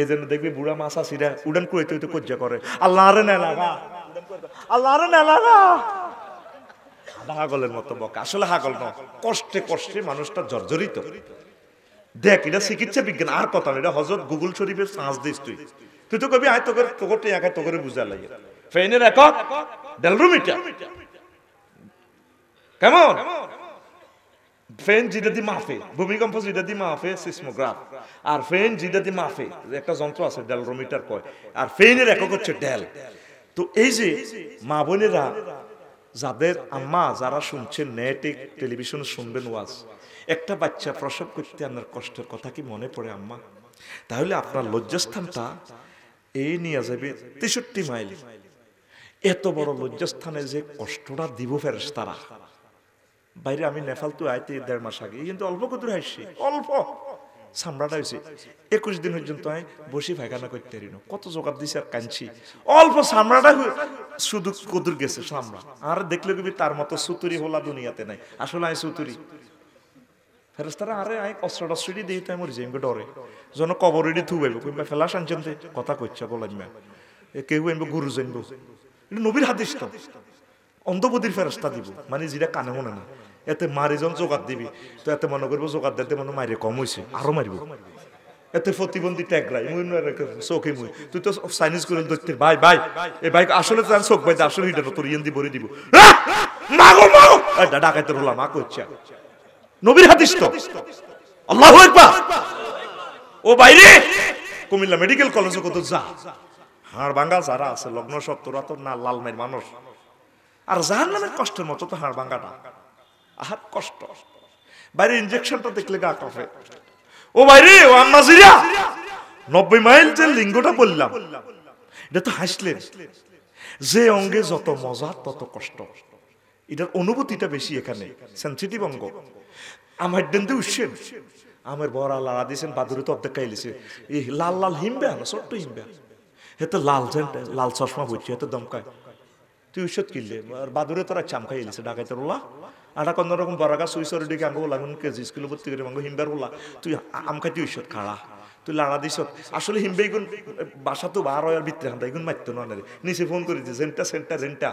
এই জন্য দেখবি বুড়া মাসা সিরা উডান করে তুই তো কজ্জা করে আল্লাহ আরে না লাগা আল্লাহ আরে না হাগলের মতো বকা আসলে হাগল না কষ্টে কষ্টে মানুষটা জর্জরিত দেখ এটা চিকিৎসা বিজ্ঞান আর কথা এটা হজরত গুগল শরীফের সাঁচ দিস তুই তুই তো কবি আয় তোকে তোকে একা তোকে বুঝা লাগে ফেনের একক ডেলরুমিটা কেমন ফেন জিদাদি মাফে ভূমিকম্প জিদাদি মাফে সিসমোগ্রাফ আর ফেন জিদাদি মাফে একটা যন্ত্র আছে ডেলরোমিটার কয় আর ফেনের একক হচ্ছে ডেল তো এই যে মা বোনেরা যাদের আম্মা যারা শুনছেন নেটিক টেলিভিশন শুনবেন ওয়াজ একটা বাচ্চা প্রসব করতে আপনার কষ্টের কথা কি মনে পড়ে আম্মা তাহলে আপনার লজ্জাস্থানটা এই নিয়ে যাবে তেষট্টি মাইল এত বড় লজ্জাস্থানে যে কষ্টটা দিব ফেরেস তারা বাইরে আমি নেপাল তো আইতে দেড় মাস আগে কিন্তু অল্প কদূর হাসছি অল্প সামড়াটা হয়েছে একুশ দিন পর্যন্ত আমি বসি ফাইখানা করতে পারি না কত জোগাড় দিছি আর কাঁদছি অল্প সামড়াটা শুধু কদূর গেছে সামড়া আর দেখলে কবি তার মতো সুতুরি হোলা দুনিয়াতে নাই আসলে আমি সুতুরি ফেরস্তারা আরে আই অস্ত্র টস্ত্রটি দিয়ে তাই মরি যাই ডরে যেন থু থুবাইব কিংবা ফেলাস আনছেন কথা কইছে বলা যাবে কেউ আনবো গুরু জানবো এটা নবীর হাদিস তো অন্ধবদির ফেরস্তা দিব মানে যেটা কানে মনে না এতে মারিজন জোগাত দিবি তো এতে মনে করবো জোগাত দিতে মনে মারি কম হয়েছে আরো মারিব এতে প্রতিবন্ধী ট্যাগলাই মুই চোখে মুই তুই তো চাইনিজ করে ধরতে ভাই ভাই এই বাইক আসলে আমি চোখ ভাই আসলে হিটা তোর ইয়েন্দি ভরে দিব হ্যাঁ? মাগো মাগো ডাকাইতে রোলা মা করছে নবীর হাদিস তো আল্লাহু ও বাইরে কুমিল্লা মেডিকেল কলেজে কত যা হাড় ভাঙ্গা যারা আছে লগ্ন সব তো না লালমের মানুষ আর জাহান্নামের কষ্টের মতো তো হাড় ভাঙ্গাটা আহার কষ্ট বাইরে ইঞ্জেকশনটা দেখলে গা কাঁপে ও বাইরে ও আন্নাজিরা নব্বই মাইল যে লিঙ্গটা বললাম এটা তো হাসলেন যে অঙ্গে যত মজা তত কষ্ট এটার অনুভূতিটা বেশি এখানে সেন্সিটিভ অঙ্গ আমার ডেন্দে উঠছেন আমার বড় আল্লাহ দিয়েছেন বাদুরে তো অর্ধেক খাইলেছে এই লাল লাল হিমবে আলো ছোট্ট হিমবে হেতে লাল লাল চশমা হচ্ছে হেতে দমকায় তুই ঔষধ কিনলে আর বাদুরে তোরা চামকাই এলিছে ডাকাইতে রোলা আটা কোনো রকম বরাগা সুইসরে ডেকে আঙ্গো ওলা কেজি স্কুলে ভর্তি করে আমাকে হিমবার ওলা তুই তুই ঈশ্বর খাড়া তুই লাড়া দিস আসলে হিমবে এগুন বাসা তো বার হয় আর ভিত্তি হামরা এগুন মারতো না নিচে ফোন করেছে জেন্টা সেন্টা জেন্টা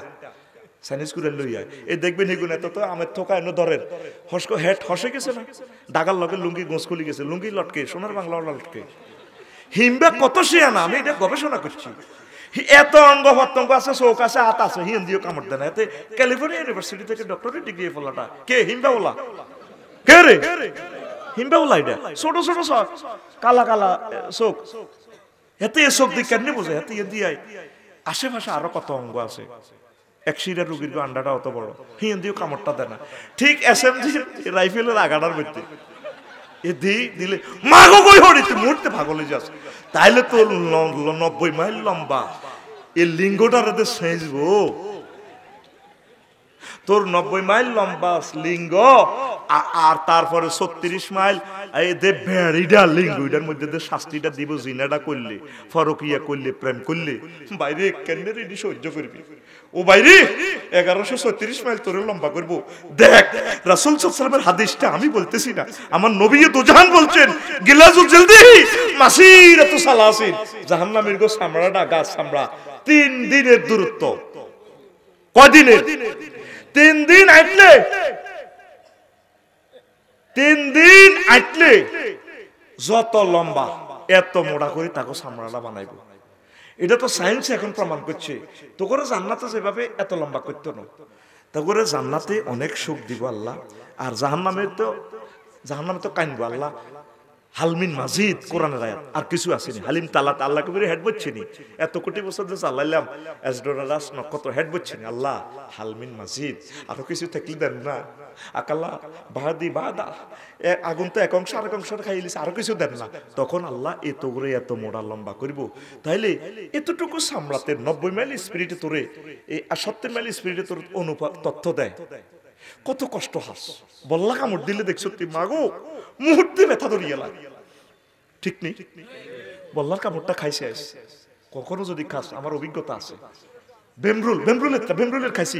সাইনিজ লই লইয়া এই দেখবেন এগুন এত তো আমার থোকা এনে ধরেন হসকো হেট হসে গেছে না ডাগার লগে লুঙ্গি গোঁস খুলি গেছে লুঙ্গি লটকে সোনার বাংলা লটকে হিমবে কত শিয়া না আমি এটা গবেষণা করছি এত অঙ্গ প্রত্যঙ্গ আছে চোখ আছে হাত আছে হিন্দিও কামড় দেয় না এতে ক্যালিফোর্নিয়া ইউনিভার্সিটি থেকে ডক্টরের ডিগ্রি ফলাটা কে হিমবা ওলা কে রে হিমবা ওলা এটা ছোট ছোট চোখ কালা কালা চোখ এতে চোখ দিয়ে কেন বোঝে এতে এ দিয়ে আশেপাশে আরো কত অঙ্গ আছে এক্সিডেন্ট রুগীর আন্ডাটা অত বড় হিন্দিও কামড়টা দেয় না ঠিক এস এম জি রাইফেলের আগাটার মধ্যে এ দি দিলে মাগো কই হড়িতে মুহূর্তে পাগলে যাস তাইলে তো নব্বই মাইল লম্বা এই লিঙ্গটারে সেঁচবো তোর নব্বই মাইল লম্বা লিঙ্গ আর তারপরে ছত্রিশ মাইল শাস্তিটা দিব জিনাটা করলে করলে প্রেম করলে বাইরে সহ্য করবি ও বাইরে এগারোশো ছত্রিশ মাইল লম্বা করবো দেখ রাসুল হাদিসটা আমি বলতেছি না আমার নবী দুজাহান বলছেন গিলাজু জলদি মাসির এত সালাসিন জাহান্নামের সামড়াটা গাছ সামড়া তিন দিনের দূরত্ব কদিনের তিন দিন আসলে তিন দিন আটলে যত লম্বা এত মোড়া করে তাকে সামরালা বানাইব এটা তো সায়েন্স এখন প্রমাণ করছে তো করে জান্নাতে যেভাবে এত লম্বা করত না তো করে জান্নাতে অনেক সুখ দিব আল্লাহ আর জাহান্নামে তো জাহান্নামে তো কানবো আল্লাহ হালমিন মাজিদ কোরআনের আয়াত আর কিছু আসেনি হালিম তালাত আল্লাহ কবির হেড বচ্ছিনি এত কোটি বছর দেশ আল্লাহ ইলাম এসডোনালাস নক্ষত্র হেড বচ্ছিনি আল্লাহ হালমিন মাজিদ আরো কিছু থাকলে দেন না আকাল্লা বাহাদি বাহাদা আগুন তো এক অংশ আর এক অংশ খাইলিস আরো কিছু দেন না তখন আল্লাহ এত করে এত মোড়া লম্বা করিব তাইলে এতটুকু সামলাতে নব্বই মাইল স্পিরিটে তোরে এই সত্তর মাইল স্পিরিটে তোর অনুপাত তথ্য দেয় কত কষ্ট হাস বল্লা কামড় দিলে দেখছো তুই মাগো মুহূর্তে ব্যথা ধরিয়ে লাগে ঠিক নেই বল্লার কাপড়টা খাইছে কখনো যদি খাস আমার অভিজ্ঞতা আছে বেমরুল বেমরুলের বেমরুলের খাইছি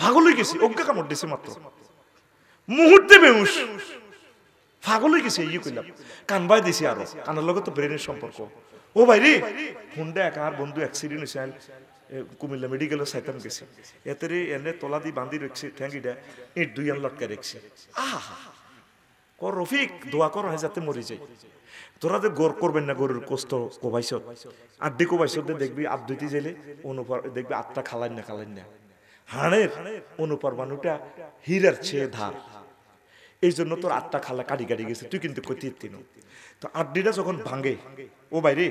পাগল হয়ে গেছি অজ্ঞা কামড় দিছে মাত্র মুহূর্তে বেউস পাগল হয়ে গেছে ইয়ে কইলাম কানবাই দিছি আরো কানের লগে তো ব্রেনের সম্পর্ক ও ভাই রে হুন্ডা এক আর বন্ধু অ্যাক্সিডেন্ট হয়েছে কুমিল্লা মেডিকেলে সাইতাম গেছি এতে এনে তোলা দিয়ে বান্ধি রেখছি ঠ্যাঙ্গিটা ইট দুই আন লটকে রেখছি আহা কর রফিক দোয়া কর যাতে মরে যাই তোরা তো গর করবেন না গরুর কষ্ট কোবাইছত আড্ডি কোবাইছত দেখবি আবৃতি জেলে অনুপার দেখবি আত্মা খালাই না খালাই না হাড়ের অনুপার মানুটা হীরার ছেয়ে ধার এই জন্য তোর আটটা খালা কাটি কাটি গেছে তুই কিন্তু কতির তিন তো আড্ডিটা যখন ভাঙে ও বাইরে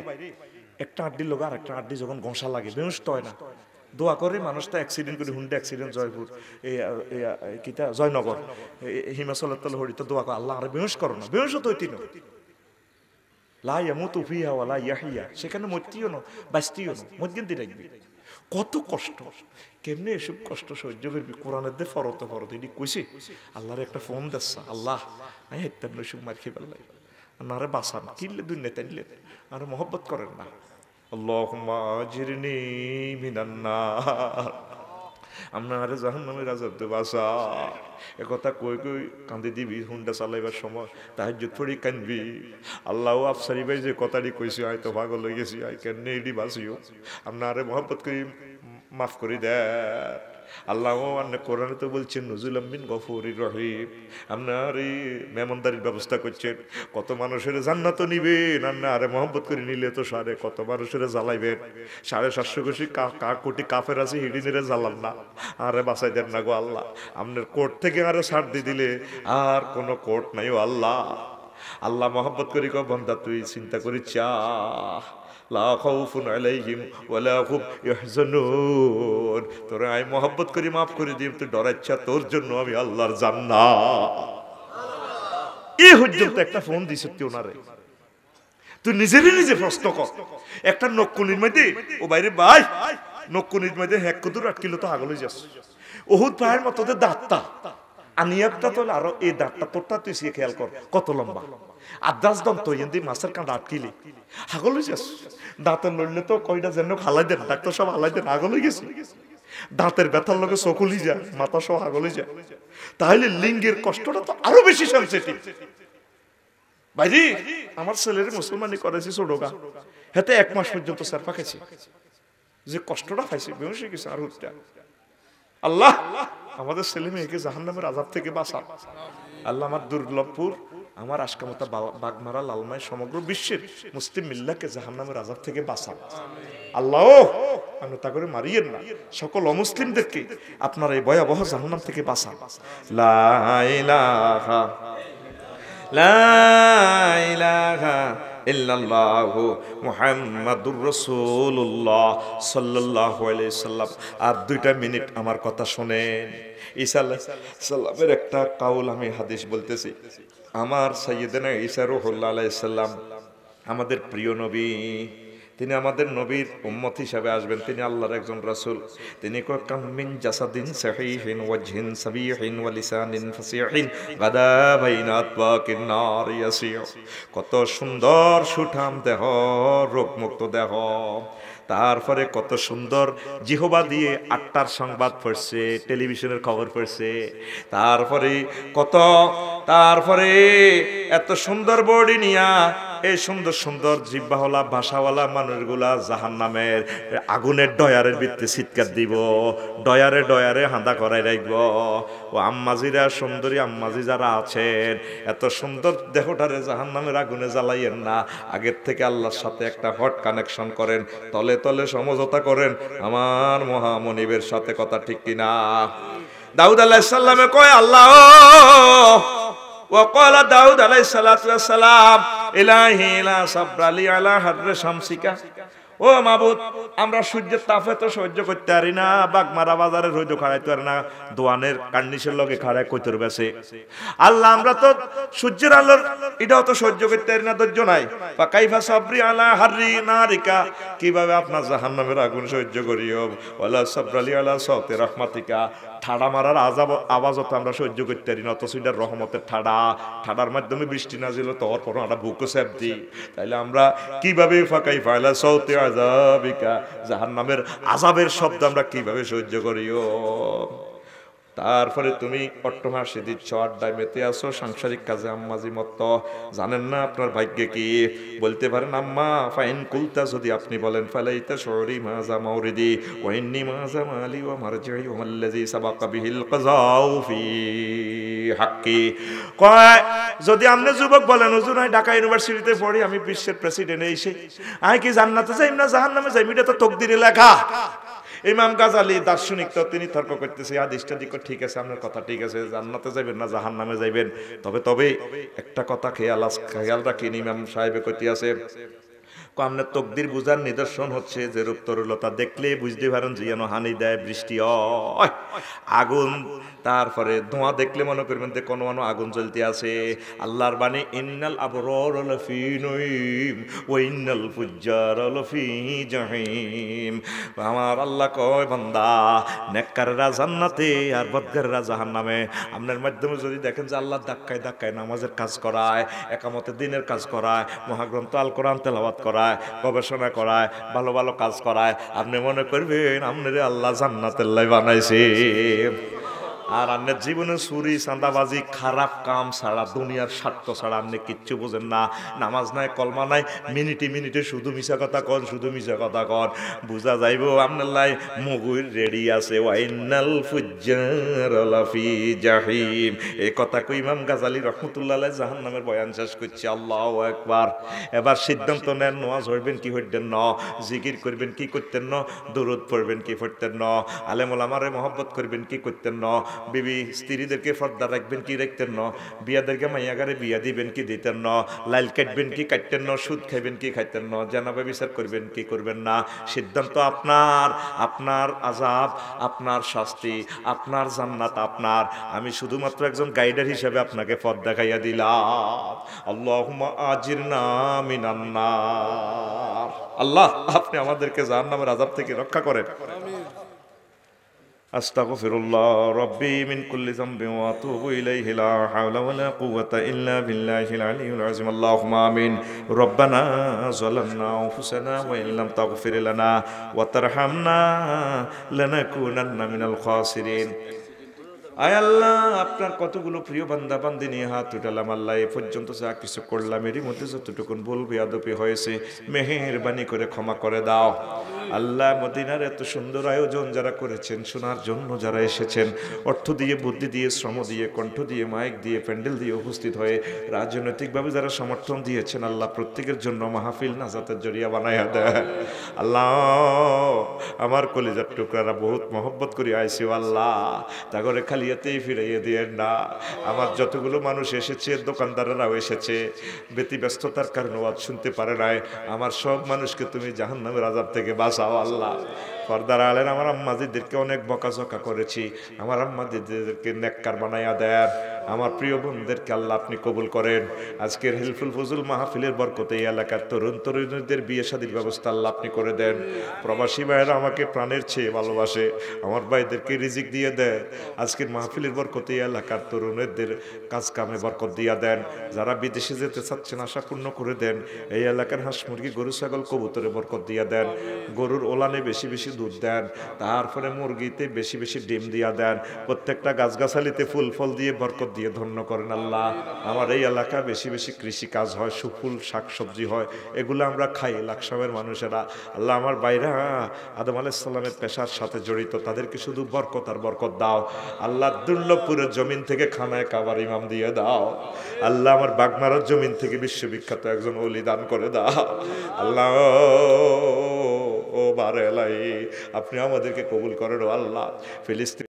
একটা আড্ডির লোক আর একটা আড্ডি যখন ঘষা লাগে বেহস্ত হয় না দোয়া করে মানুষটা অ্যাক্সিডেন্ট করে হুন্ডা অ্যাক্সিডেন্ট জয়পুর কিতা জয়নগর হিমাচলের হরি হরিত দোয়া করে আল্লাহ আর বেহস করো না বেহস তো তিন লাইয়ামুতু ফিহা ওয়া লা ইয়াহিয়া সেখানে মতিও না বাস্তিও না মরগেন দিয়ে রাখবি কত কষ্ট কেমনে এসব কষ্ট সহ্য করবি কোরআনের দিয়ে ফরত ফরত এটি কইছি আল্লাহর একটা ফোন দিচ্ছে আল্লাহ আমি হেত্তার নৈশুক মার খেয়ে পেলাই নারে বাসান কিনলে দুই তাইলে আর মহব্বত করেন না اللهم اجرني من النار আপনার জাহান্নামের আজাব তো বাসা একথা কই কই কান্দি দিবি হুন্ডা চালাইবার সময় তাহাজুত পড়ি কানবি আল্লাহ আফসারি ভাই যে কথাটি কইছি আয় তো ভাগল হয়ে গেছি আয় কেন এটি বাসিও আপনার মহব্বত করি মাফ করি দেয় আল্লাহ কোরআনে তো বলছেন নজুল আমিন গফুরির রহিম আপনার এই মেমনদারির ব্যবস্থা করছেন কত মানুষের জান্না তো নিবেন আন্না আরে মোহাম্মত করে নিলে তো সারে কত মানুষের জ্বালাইবেন সাড়ে সাতশো কা কোটি কাফের আছে হিডিনেরে জ্বালান না আরে বাসাই দেন না গো আল্লাহ আপনার কোর্ট থেকে আরে সার দিয়ে দিলে আর কোনো কোর্ট নাই ও আল্লাহ আল্লাহ মোহাম্মত করি কন্দা তুই চিন্তা করি চা লা খাউফুন আলাইহিম ওয়ালা হুম ইহজানুন তোরা মহব্বত করি মাফ করে দিই তুই ডরাচ্ছা তোর জন্য আমি আল্লাহর জান্নাত এই পর্যন্ত একটা ফোন দিছে তুই ওনারে তুই নিজেরই নিজে প্রশ্ন কর একটা নক্কুনির মধ্যে ও বাইরে ভাই নক্কুনির মধ্যে হ্যাক কদুর আটকিলো তো আগলে যাস ওহুদ পায়ের মতো তোদের দাঁতটা আনিয়াকটা তো আরো এই দাঁতটা তোরটা তুই খেয়াল কর কত লম্বা আদাস দন্ত ইন্দি মাছের কাঁটা আটকিলি হাগল যাস দাঁতের লড়লে তো কয়টা যেন খালাই না ডাক্তার সব আলাই না আগলে গেছে দাঁতের ব্যথার লোকে সকলই যায় মাথা সব আগলে যায় তাহলে লিঙ্গের কষ্টটা তো আরো বেশি সেন্সিটিভ ভাইজি আমার ছেলের মুসলমানি করেছি সোডোগা হেতে এক মাস পর্যন্ত স্যার পাকেছি যে কষ্টটা পাইছে বেহসে গেছে আর হুটটা আল্লাহ আমাদের ছেলে মেয়েকে জাহান্নামের আজাব থেকে বাঁচা আল্লাহ আমার দুর্লভপুর আমার আশকামতা বাগমারা লালমাই সমগ্র বিশ্বের মুসলিম মিল্লাকে জাহান্নামের আজাব থেকে বাঁচান আল্লাহ আমি তা করে মারিয়েন না সকল অমুসলিমদেরকে আপনার এই ভয়াবহ জাহান্নাম থেকে বাঁচান সাল্লাম আর দুইটা মিনিট আমার কথা শোনেন ইসা সাল্লামের একটা কাউল আমি হাদিস বলতেছি আমার সাইয়েদেনা ঈসা রুহুল্লা আলাইসাল্লাম আমাদের প্রিয় নবী তিনি আমাদের নবীর উম্মত হিসাবে আসবেন তিনি আল্লাহর একজন রাসুল তিনি কামিন জাসাদিন সাহিহিন ওয়াজহিন সাবিহিন ওয়া লিসানিন ফাসিহিন গাদা বাইনা আতওয়াকিন নার ইয়াসিউ কত সুন্দর সুঠাম দেহ রোগমুক্ত দেহ তারপরে কত সুন্দর জিহবা দিয়ে আটটার সংবাদ পড়ছে টেলিভিশনের খবর পড়ছে তারপরে কত তারপরে এত সুন্দর বডি নিয়া এই সুন্দর সুন্দর জিব্বাওয়ালা ভাষাওয়ালা মানুষগুলা জাহান নামের আগুনের ডয়ারের ভিত্তি চিৎকার দিব ডয়ারে ডয়ারে হাঁদা করাই রাখব ও আম্মাজিরা সুন্দরী আম্মাজি যারা আছেন এত সুন্দর দেহটারে জাহান নামের আগুনে জ্বালাইয়েন না আগের থেকে আল্লাহর সাথে একটা হট কানেকশন করেন তলে তলে সমঝোতা করেন আমার মহামনিবের সাথে কথা ঠিক কিনা দাউদ আল্লাহ সাল্লামে কয় আল্লাহ ও মাবুদ আমরা সূর্যের তাপে তো সহ্য করতে পারি না বাগমারা বাজারে রোজ খাড়াইতে পারি না দোয়ানের লগে আল্লাহ আমরা তো সূর্যের আলোর এটাও তো সহ্য করতে পারি না ধৈর্য নাই বা কাইফা সাবরি আলা হারি নারিকা কিভাবে আপনার জাহান্নামের আগুন সহ্য করি ওলা সাবরালি আলা সতে রহমাতিকা ঠাডা মারার আজাব আওয়াজও তো আমরা সহ্য করতে পারি না অথচ এটা রহমতের ঠাডা ঠাডার মাধ্যমে বৃষ্টি না ছিল তোর পর আমরা বুকো স্যাপ দিই তাইলে আমরা কিভাবে ফাঁকাই ফাইলা সৌতে আজাবিকা জাহান নামের আজাবের শব্দ আমরা কিভাবে সহ্য করিও তারপরে তুমি অট্টহাসি দিচ্ছ আড্ডায় মেতে আসো সাংসারিক কাজে আম্মাজি মত জানেন না আপনার ভাগ্যে কি বলতে পারেন আম্মা ফাইন কুলতা যদি আপনি বলেন ফালাইতা শহরি মাজা মাউরিদি ওয়াইন্নি মাজা মালি ওয়া মারজাই ওয়াল্লাজি সাবাকা বিহিল কাজাউ ফি হাক্কি কয় যদি আপনি যুবক বলেন হুজুর আমি ঢাকা ইউনিভার্সিটিতে পড়ি আমি বিশ্বের প্রেসিডেন্ট এই সেই আমি কি জান্নাতে যাই না জাহান্নামে যাই এটা তো তকদিরে লেখা ইমাম গাজালি দার্শনিক তো তিনি তর্ক করতেছে আদিষ্টা দিক ঠিক আছে আপনার কথা ঠিক আছে জান্নাতে যাবেন না জাহান নামে যাইবেন তবে তবে একটা কথা খেয়াল খেয়াল রাখেন ইমাম সাহেবে কইতে আছে আমরা তকদির বুঝার নিদর্শন হচ্ছে যে রূপ তরুলতা দেখলে বুঝতে পারেন যে যেন হানি দেয় বৃষ্টি আগুন তারপরে ধোঁয়া দেখলে মনে করবেন যে কোনো কোনো আগুন চলতে আছে আল্লাহর বাণী ইন্নাল আবর ও ইন্নাল জহিম আমার আল্লাহ কয় বান্দা রাজার নাতে আর রাজাহার নামে আপনার মাধ্যমে যদি দেখেন যে আল্লাহ ধাক্কায় ধাক্কায় নামাজের কাজ করায় একামতের দিনের কাজ করায় মহাগ্রন্থ আল কোরআন তেলাবাদ করায় করায় গবেষণা করায় ভালো ভালো কাজ করায় আপনি মনে করবেন আপনারে আল্লাহ জান্নাতের লাই বানাইছে আর আপনি জীবনে চুরি চাঁদাবাজি খারাপ কাম ছাড়া দুনিয়ার স্বার্থ ছাড়া আপনি কিচ্ছু বোঝেন না নামাজ নাই কলমা নাই মিনিটে মিনিটে শুধু মিশা কথা কন শুধু মিশা কথা কন বুঝা যাইব আপনার লাই মুগুর রেডি আছে ওয়াইনাল ফুজারি জাহিম এই কথা কই ইমাম গাজালি রহমতুল্লাহ জাহান নামের বয়ান শেষ করছে আল্লাহ একবার এবার সিদ্ধান্ত নেন নোয়াজ হইবেন কি হইতেন ন জিকির করবেন কি করতেন ন দূরত পড়বেন কি পড়তেন ন আলেমুল আমারে মহব্বত করবেন কি করতেন ন বিবি স্ত্রীদেরকে ফর্দা রাখবেন কি রাখতেন ন বিয়াদেরকে মাইয়াগারে বিয়া দিবেন কি দিতেন ন লাইল কাটবেন কি কাটতেন ন সুদ খাইবেন কি খাইতেন ন জানাবে বিচার করবেন কি করবেন না সিদ্ধান্ত আপনার আপনার আজাব আপনার শাস্তি আপনার জান্নাত আপনার আমি শুধুমাত্র একজন গাইডার হিসেবে আপনাকে ফর দেখাইয়া দিলাম আল্লাহ আজির নামিনান্নার আল্লাহ আপনি আমাদেরকে জাহান্নামের আজাব থেকে রক্ষা করেন আস্তাগফিরুল্লাহ রব্বি মিন কুল্লি যামবি ওয়া আতুবু ইলাইহি লা হাওলা ওয়া লা কুওয়াতা ইল্লা বিল্লাহিল আলিয়্যিল আযীম আল্লাহুম্মা আমিন রব্বানা যালামনা আনফুসানা ওয়া ইন লাম তাগফির লানা ওয়া তারহামনা লানাকুনান্না মিনাল খাসিরিন আয় আল্লাহ আপনার কতগুলো প্রিয় বান্দা বান্দি নিয়ে হাত উঠালাম আল্লাহ এ পর্যন্ত যা কিছু করলাম এরই মধ্যে যতটুকুন ভুল বেয়াদপি হয়েছে মেহেরবানি করে ক্ষমা করে দাও আল্লাহ মদিনার এত সুন্দর আয়োজন যারা করেছেন শোনার জন্য যারা এসেছেন অর্থ দিয়ে বুদ্ধি দিয়ে শ্রম দিয়ে কণ্ঠ দিয়ে মাইক দিয়ে প্যান্ডেল দিয়ে উপস্থিত হয়ে রাজনৈতিকভাবে যারা সমর্থন দিয়েছেন আল্লাহ প্রত্যেকের জন্য মাহফিল নাজাতের জরিয়া বানাইয়া দেয় আল্লাহ আমার কলিজার টুকরারা বহুত মহব্বত করি আইসি আল্লাহ তাগরে খালি খালিয়াতেই ফিরাইয়ে দিয়ে না আমার যতগুলো মানুষ এসেছে দোকানদারেরাও এসেছে ব্যতি ব্যস্ততার কারণে ওয়াজ শুনতে পারে নাই আমার সব মানুষকে তুমি জাহান্নামের আজাব থেকে বাস বাঁচাও আল্লাহ পর্দার আলেন আমার আম্মাজিদেরকে অনেক বকাঝকা করেছি আমার আম্মাজিদেরকে নেককার বানাইয়া দেয় আমার প্রিয় বোনদেরকে আল্লাহ আপনি কবুল করেন আজকের হেলফুল ফজুল মাহফিলের বরকতে এই এলাকার তরুণ তরুণীদের বিয়ে শাদীর ব্যবস্থা আল্লাহ আপনি করে দেন প্রবাসী ভাইয়েরা আমাকে প্রাণের চেয়ে ভালোবাসে আমার ভাইদেরকে রিজিক দিয়ে দেয় আজকের মাহফিলের বরকতে এই এলাকার তরুণদের কাজ কামে বরকত দিয়া দেন যারা বিদেশে যেতে চাচ্ছেন আশা পূর্ণ করে দেন এই এলাকার হাঁস মুরগি গরু ছাগল কবুতরে বরকত দিয়া দেন গরুর ওলানে বেশি বেশি দুধ দেন তারপরে মুরগিতে বেশি বেশি ডিম দিয়া দেন প্রত্যেকটা গাছগাছালিতে ফুল ফল দিয়ে বরকত দিয়ে ধন্য করেন আল্লাহ আমার এই এলাকা বেশি বেশি কৃষি কাজ হয় সুফুল শাকসবজি হয় এগুলো আমরা খাই লাকসামের মানুষেরা আল্লাহ আমার বাইরে আদম আলাইসাল্লামের পেশার সাথে জড়িত তাদেরকে শুধু বরকত আর বরকত দাও আল্লাহ দুর্লভপুরের জমিন থেকে খানায় কাবার ইমাম দিয়ে দাও আল্লাহ আমার বাগমারার জমিন থেকে বিশ্ববিখ্যাত একজন অলি দান করে দাও আল্লাহ ও বারে আপনি আমাদেরকে কবুল করেন আল্লাহ ফিলিস্তিন